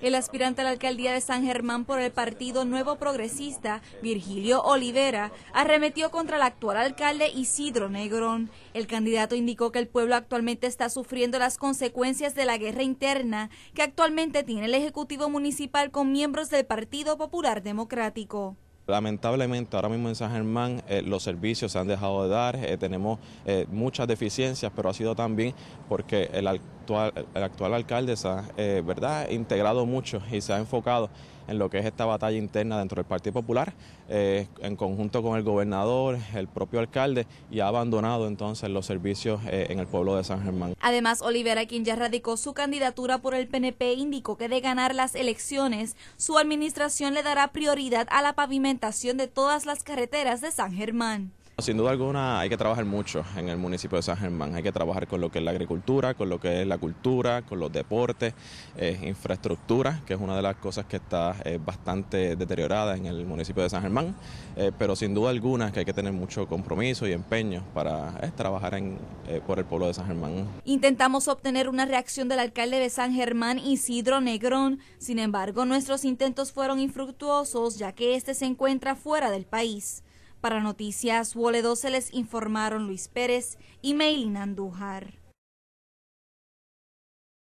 El aspirante a la alcaldía de San Germán por el Partido Nuevo Progresista, Virgilio Olivera, arremetió contra el actual alcalde Isidro Negrón. El candidato indicó que el pueblo actualmente está sufriendo las consecuencias de la guerra interna que actualmente tiene el Ejecutivo Municipal con miembros del Partido Popular Democrático. Lamentablemente ahora mismo en San Germán eh, los servicios se han dejado de dar, eh, tenemos eh, muchas deficiencias, pero ha sido también porque el alcalde el actual alcalde se ha eh, ¿verdad? integrado mucho y se ha enfocado en lo que es esta batalla interna dentro del Partido Popular, eh, en conjunto con el gobernador, el propio alcalde, y ha abandonado entonces los servicios eh, en el pueblo de San Germán. Además, Olivera, quien ya radicó su candidatura por el PNP, indicó que de ganar las elecciones, su administración le dará prioridad a la pavimentación de todas las carreteras de San Germán. Sin duda alguna hay que trabajar mucho en el municipio de San Germán. Hay que trabajar con lo que es la agricultura, con lo que es la cultura, con los deportes, eh, infraestructura, que es una de las cosas que está eh, bastante deteriorada en el municipio de San Germán. Eh, pero sin duda alguna que hay que tener mucho compromiso y empeño para trabajar en, por el pueblo de San Germán. Intentamos obtener una reacción del alcalde de San Germán, Isidro Negrón. Sin embargo, nuestros intentos fueron infructuosos ya que este se encuentra fuera del país. Para Noticias Wole se les informaron Luis Pérez y Meilin Andújar.